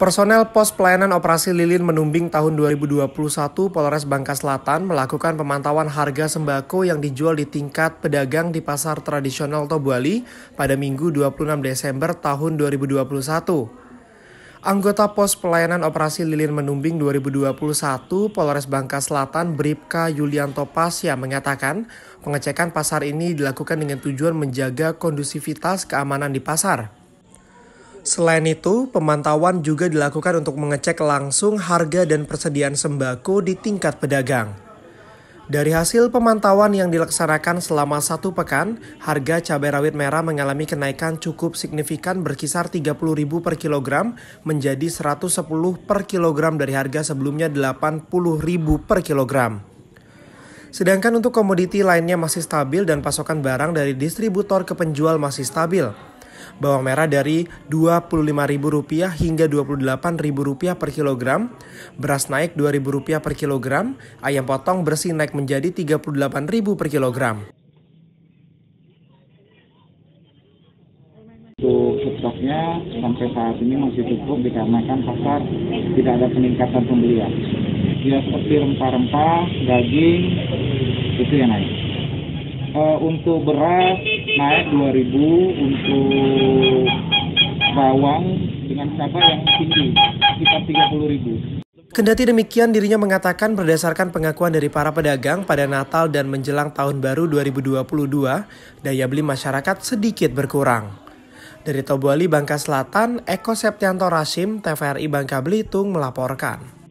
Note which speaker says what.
Speaker 1: Personel pos pelayanan operasi lilin menumbing tahun 2021 Polres Bangka Selatan melakukan pemantauan harga sembako yang dijual di tingkat pedagang di pasar tradisional Tobuali pada Minggu 26 Desember tahun 2021. Anggota Pos Pelayanan Operasi Lilin Menumbing 2021 Polres Bangka Selatan Bripka Yulianto Pasya mengatakan pengecekan pasar ini dilakukan dengan tujuan menjaga kondusivitas keamanan di pasar. Selain itu, pemantauan juga dilakukan untuk mengecek langsung harga dan persediaan sembako di tingkat pedagang. Dari hasil pemantauan yang dilaksanakan selama satu pekan, harga cabai rawit merah mengalami kenaikan cukup signifikan berkisar Rp30.000 per kilogram menjadi Rp110 per kilogram dari harga sebelumnya Rp80.000 per kilogram. Sedangkan untuk komoditi lainnya masih stabil dan pasokan barang dari distributor ke penjual masih stabil bawang merah dari Rp25.000 hingga Rp28.000 per kilogram, beras naik Rp2.000 per kilogram, ayam potong bersih naik menjadi Rp38.000 per kilogram.
Speaker 2: Untuk stoknya sampai saat ini masih cukup dikarenakan pasar tidak ada peningkatan pembelian. Ya seperti rempah-rempah, daging, itu yang naik uh, untuk beras naik 2000 untuk
Speaker 1: bawang dengan cabai yang tinggi sekitar 30000 Kendati demikian, dirinya mengatakan berdasarkan pengakuan dari para pedagang pada Natal dan menjelang Tahun Baru 2022, daya beli masyarakat sedikit berkurang. Dari Tobuali, Bangka Selatan, Eko Septianto Rasim, TVRI Bangka Belitung melaporkan.